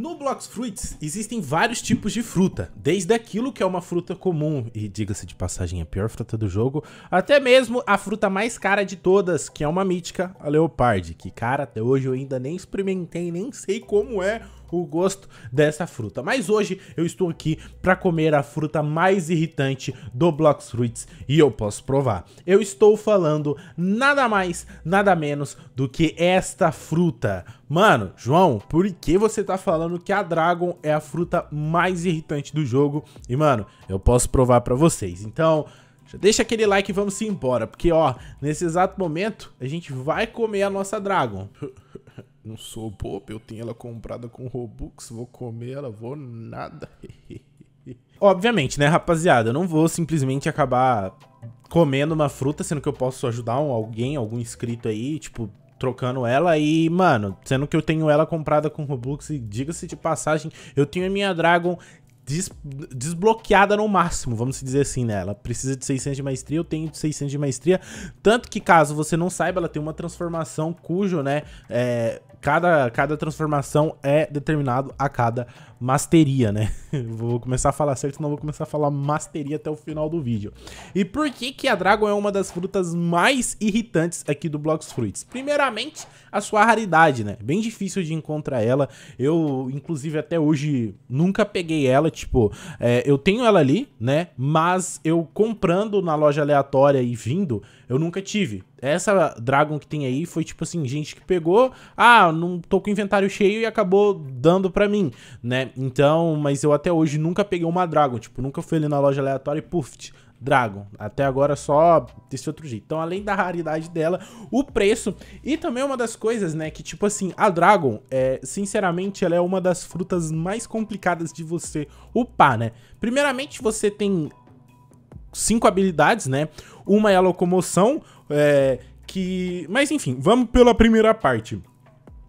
No Blox Fruits existem vários tipos de fruta, desde aquilo que é uma fruta comum, e diga-se de passagem a pior fruta do jogo, até mesmo a fruta mais cara de todas, que é uma mítica, a Leopard, que cara, até hoje eu ainda nem experimentei, nem sei como é, o gosto dessa fruta. Mas hoje eu estou aqui para comer a fruta mais irritante do Blox Fruits e eu posso provar. Eu estou falando nada mais, nada menos do que esta fruta. Mano, João, por que você tá falando que a Dragon é a fruta mais irritante do jogo? E mano, eu posso provar para vocês. Então, deixa aquele like e vamos embora, porque ó, nesse exato momento a gente vai comer a nossa Dragon. Não sou bobo, eu tenho ela comprada com Robux, vou comer ela, vou nada. Obviamente, né, rapaziada? Eu não vou simplesmente acabar comendo uma fruta, sendo que eu posso ajudar um, alguém, algum inscrito aí, tipo, trocando ela e, mano, sendo que eu tenho ela comprada com Robux e diga-se de passagem, eu tenho a minha Dragon des desbloqueada no máximo, vamos dizer assim, né? Ela precisa de 600 de maestria, eu tenho de 600 de maestria, tanto que caso você não saiba, ela tem uma transformação cujo, né, é, cada, cada transformação é determinado a cada masteria, né? Vou começar a falar certo, senão vou começar a falar masteria até o final do vídeo. E por que que a Dragon é uma das frutas mais irritantes aqui do Blocks Fruits? Primeiramente, a sua raridade, né? Bem difícil de encontrar ela. Eu, inclusive, até hoje nunca peguei ela, tipo, é, eu tenho ela ali, né? Mas eu comprando na loja aleatória e vindo, eu nunca tive essa Dragon que tem aí foi tipo assim, gente que pegou, ah, não tô com inventário cheio e acabou dando pra mim, né? Então, mas eu até hoje nunca peguei uma Dragon, tipo, nunca fui ali na loja aleatória e puff, Dragon. Até agora só desse outro jeito. Então, além da raridade dela, o preço e também uma das coisas, né, que tipo assim, a Dragon, é, sinceramente, ela é uma das frutas mais complicadas de você upar, né? Primeiramente, você tem cinco habilidades, né? Uma é a locomoção, é, que. Mas enfim, vamos pela primeira parte.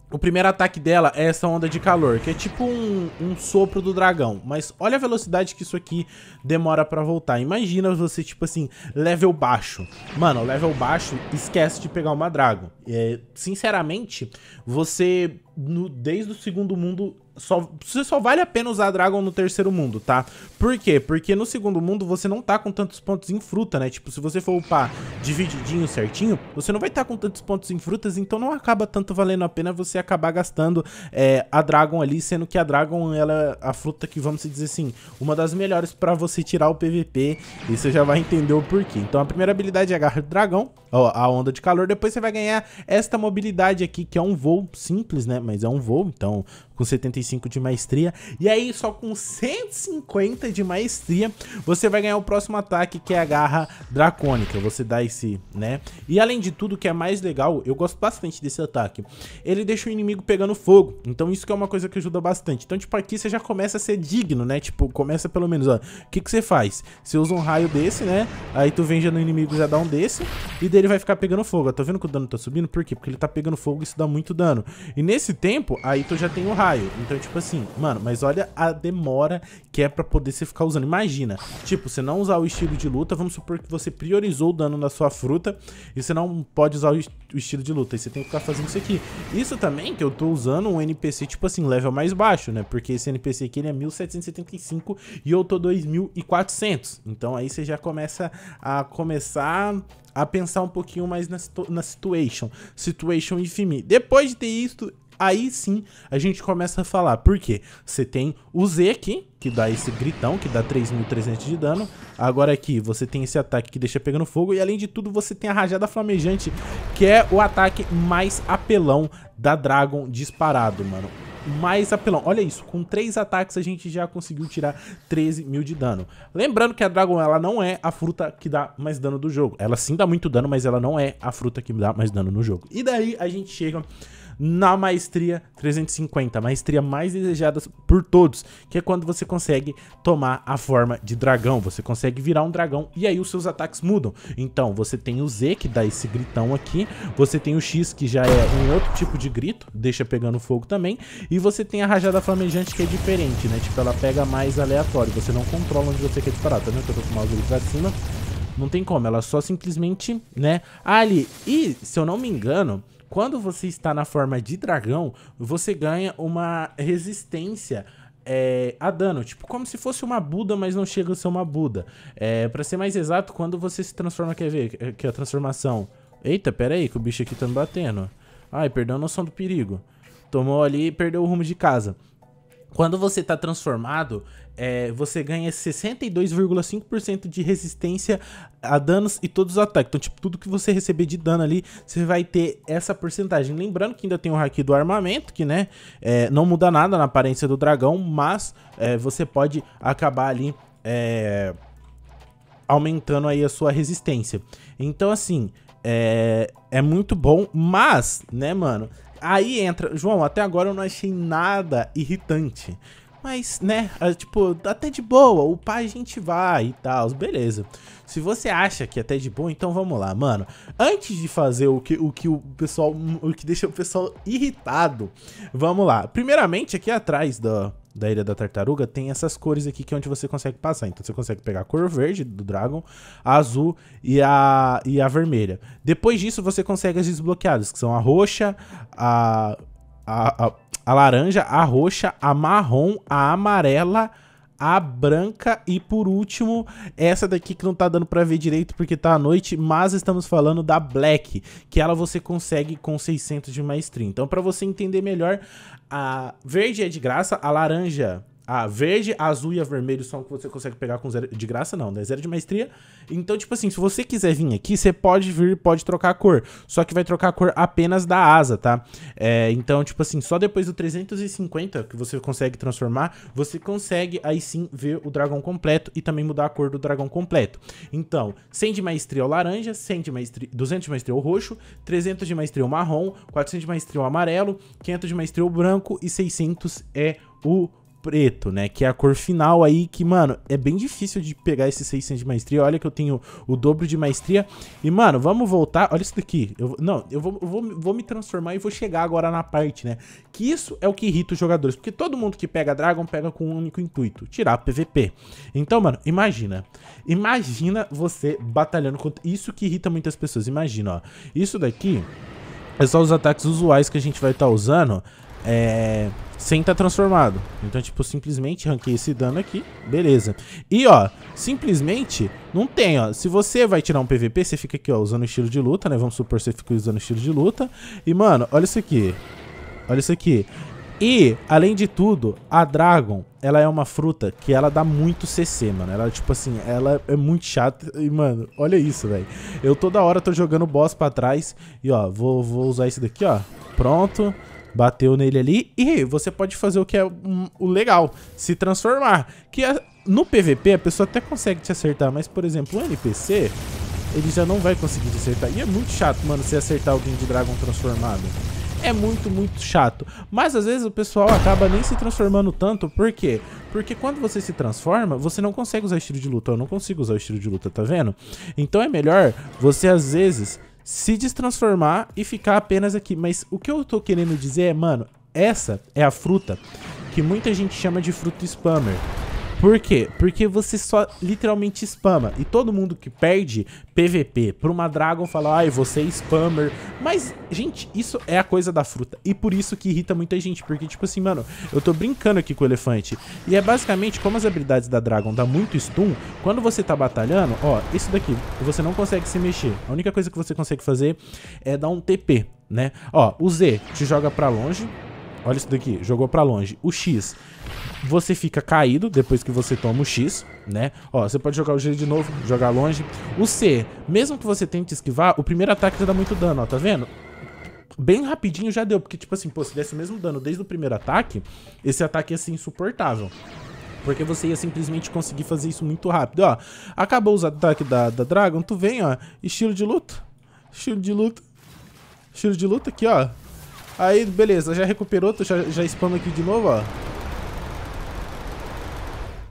O primeiro ataque dela é essa onda de calor, que é tipo um, um sopro do dragão. Mas olha a velocidade que isso aqui demora pra voltar. Imagina você, tipo assim, level baixo. Mano, level baixo, esquece de pegar uma drago. É, sinceramente, você no, desde o segundo mundo. Só, você só vale a pena usar a Dragon no terceiro mundo, tá? Por quê? Porque no segundo mundo você não tá com tantos pontos em fruta, né? Tipo, se você for upar divididinho certinho, você não vai estar tá com tantos pontos em frutas, então não acaba tanto valendo a pena você acabar gastando é, a Dragon ali, sendo que a Dragon, ela é a fruta que, vamos dizer assim, uma das melhores pra você tirar o PVP, e você já vai entender o porquê. Então a primeira habilidade é agarrar o dragão, ó, a onda de calor, depois você vai ganhar esta mobilidade aqui, que é um voo simples, né? Mas é um voo, então, com 75 de maestria. E aí, só com 150 de maestria, você vai ganhar o próximo ataque, que é a garra dracônica. Você dá esse, né? E além de tudo, o que é mais legal, eu gosto bastante desse ataque. Ele deixa o inimigo pegando fogo. Então, isso que é uma coisa que ajuda bastante. Então, tipo, aqui você já começa a ser digno, né? Tipo, começa pelo menos, ó. O que, que você faz? Você usa um raio desse, né? Aí tu vem já no inimigo, já dá um desse. E dele vai ficar pegando fogo. Tá vendo que o dano tá subindo? Por quê? Porque ele tá pegando fogo e isso dá muito dano. E nesse tempo, aí tu já tem o raio. Então, tipo assim, mano, mas olha a demora que é pra poder você ficar usando. Imagina, tipo, você não usar o estilo de luta, vamos supor que você priorizou o dano na sua fruta e você não pode usar o, estilo de luta. E você tem que ficar fazendo isso aqui. Isso também que eu tô usando um NPC, tipo assim, level mais baixo, né? Porque esse NPC aqui, ele é 1775 e eu tô 2400. Então aí você já começa a começar a pensar um pouquinho mais na, situ na situation. Situation Depois de ter isso aí sim a gente começa a falar. Por quê? Você tem o Z aqui, que dá esse gritão, que dá 3.300 de dano. Agora aqui, você tem esse ataque que deixa pegando fogo. E além de tudo, você tem a Rajada Flamejante, que é o ataque mais apelão da Dragon disparado, mano mais apelão. Olha isso, com 3 ataques a gente já conseguiu tirar 13 mil de dano. Lembrando que a Dragon, ela não é a fruta que dá mais dano do jogo. Ela sim dá muito dano, mas ela não é a fruta que dá mais dano no jogo. E daí a gente chega na maestria 350, a maestria mais desejada por todos, que é quando você consegue tomar a forma de dragão, você consegue virar um dragão e aí os seus ataques mudam. Então, você tem o Z, que dá esse gritão aqui, você tem o X, que já é um outro tipo de grito, deixa pegando fogo também, e você tem a rajada flamejante, que é diferente, né? Tipo, ela pega mais aleatório, você não controla onde você quer disparar, tá vendo que eu tô com o mouse ali pra cima? Não tem como, ela só simplesmente, né? Ah, ali, e se eu não me engano, quando você está na forma de dragão, você ganha uma resistência é, a dano, tipo como se fosse uma Buda, mas não chega a ser uma Buda. É, eh, para ser mais exato, quando você se transforma, quer ver que a transformação? Eita, pera aí, que o bicho aqui tá me batendo. Ai, perdeu a noção do perigo. Tomou ali e perdeu o rumo de casa. Quando você está transformado, é, você ganha 62,5% de resistência a danos e todos os ataques. Então, tipo, tudo que você receber de dano ali, você vai ter essa porcentagem. Lembrando que ainda tem o hack do armamento, que, né, é, não muda nada na aparência do dragão, mas é, você pode acabar ali é, aumentando aí a sua resistência. Então, assim, é, é muito bom, mas, né, mano, Aí entra. João, até agora eu não achei nada irritante. Mas, né, é, tipo, tá até de boa, o pai a gente vai e tal, beleza. Se você acha que é até de boa, então vamos lá, mano. Antes de fazer o que o, que o pessoal, o que deixa o pessoal irritado, vamos lá. Primeiramente, aqui atrás da, da Ilha da Tartaruga, tem essas cores aqui que é onde você consegue passar. Então você consegue pegar a cor verde do Dragon, a azul e a, e a vermelha. Depois disso você consegue as desbloqueadas, que são a roxa, a, a, a, a laranja, a roxa, a marrom, a amarela, a branca e por último, essa daqui que não tá dando para ver direito porque tá à noite, mas estamos falando da black, que ela você consegue com 600 de maestria. Então para você entender melhor, a verde é de graça, a laranja verde, azul e a vermelho são que você consegue pegar com zero de graça, não, né? Zero de maestria. Então, tipo assim, se você quiser vir aqui, você pode vir, pode trocar a cor. Só que vai trocar a cor apenas da asa, tá? É, então, tipo assim, só depois do 350 que você consegue transformar, você consegue aí sim ver o dragão completo e também mudar a cor do dragão completo. Então, 100 de maestria o laranja, 100 de maestria, 200 de maestria o roxo, 300 de maestria o marrom, 400 de maestria o amarelo, 500 de maestria o branco e 600 é o preto, né? Que é a cor final aí, que, mano, é bem difícil de pegar esses 600 de maestria. Olha que eu tenho o dobro de maestria. E, mano, vamos voltar. Olha isso daqui. Eu, não, eu, vou, eu vou, vou me transformar e vou chegar agora na parte, né? Que isso é o que irrita os jogadores. Porque todo mundo que pega Dragon pega com um único intuito: tirar PVP. Então, mano, imagina. Imagina você batalhando contra. Isso que irrita muitas pessoas. Imagina, ó. Isso daqui. É só os ataques usuais que a gente vai estar tá usando é, sem estar tá transformado. Então, tipo, simplesmente ranquei esse dano aqui, beleza. E, ó, simplesmente não tem, ó. Se você vai tirar um PVP, você fica aqui, ó, usando estilo de luta, né? Vamos supor que você fica usando estilo de luta. E, mano, olha isso aqui. Olha isso aqui. E, além de tudo, a Dragon, ela é uma fruta que ela dá muito CC, mano. Ela, tipo assim, ela é muito chata. E, mano, olha isso, velho. Eu toda hora tô jogando boss pra trás. E, ó, vou, vou usar isso daqui, ó. Pronto. Pronto. Bateu nele ali e você pode fazer o que é um, o legal, se transformar. Que a, no PVP a pessoa até consegue te acertar, mas por exemplo, um NPC, ele já não vai conseguir te acertar. E é muito chato, mano, você acertar alguém de dragão transformado. É muito, muito chato. Mas às vezes o pessoal acaba nem se transformando tanto, por quê? Porque quando você se transforma, você não consegue usar estilo de luta. Eu não consigo usar o estilo de luta, tá vendo? Então é melhor você às vezes se destransformar e ficar apenas aqui. Mas o que eu tô querendo dizer é, mano, essa é a fruta que muita gente chama de fruta spammer. Por quê? Porque você só literalmente spama. E todo mundo que perde PVP pra uma Dragon fala, ai, você é spammer. Mas, gente, isso é a coisa da fruta. E por isso que irrita muita gente. Porque, tipo assim, mano, eu tô brincando aqui com o elefante. E é basicamente como as habilidades da Dragon dá muito stun, quando você tá batalhando, ó, isso daqui, você não consegue se mexer. A única coisa que você consegue fazer é dar um TP, né? Ó, o Z te joga pra longe. Olha isso daqui, jogou pra longe. O X você fica caído depois que você toma o X, né? Ó, você pode jogar o G de novo, jogar longe. O C, mesmo que você tente esquivar, o primeiro ataque já dá muito dano, ó, tá vendo? Bem rapidinho já deu, porque tipo assim, pô, se desse o mesmo dano desde o primeiro ataque, esse ataque ia ser insuportável. Porque você ia simplesmente conseguir fazer isso muito rápido, ó. Acabou os ataques da, da Dragon, tu vem, ó, estilo de luta. Estilo de luta. Estilo de luta aqui, ó. Aí, beleza, já recuperou, tu já, já spama aqui de novo, ó.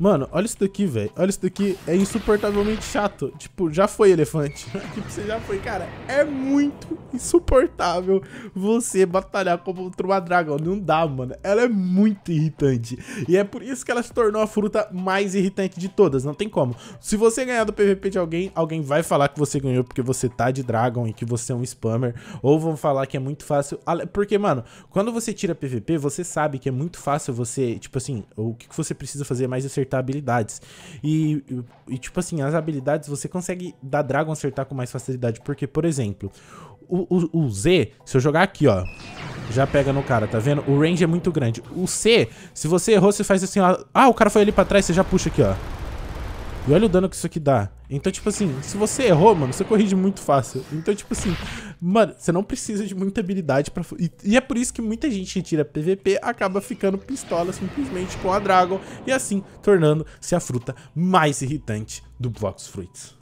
Mano, olha isso daqui, velho. Olha isso daqui. É insuportavelmente chato. Tipo, já foi elefante. tipo, você já foi. Cara, é muito insuportável você batalhar contra uma dragão. Não dá, mano. Ela é muito irritante. E é por isso que ela se tornou a fruta mais irritante de todas. Não tem como. Se você ganhar do PVP de alguém, alguém vai falar que você ganhou porque você tá de dragão e que você é um spammer. Ou vão falar que é muito fácil. Porque, mano, quando você tira PVP, você sabe que é muito fácil você... Tipo assim, o que você precisa fazer é mais acertado acertar habilidades. E, e, tipo assim, as habilidades você consegue dar Dragon acertar com mais facilidade. Porque, por exemplo, o, o, o Z, se eu jogar aqui, ó, já pega no cara, tá vendo? O range é muito grande. O C, se você errou, você faz assim, ó. Ah, o cara foi ali pra trás, você já puxa aqui, ó. E olha o dano que isso aqui dá. Então, tipo assim, se você errou, mano, você corrige muito fácil. Então, tipo assim, mano, você não precisa de muita habilidade pra... E, e é por isso que muita gente que tira PVP acaba ficando pistola simplesmente com a Dragon e assim tornando-se a fruta mais irritante do box Fruits.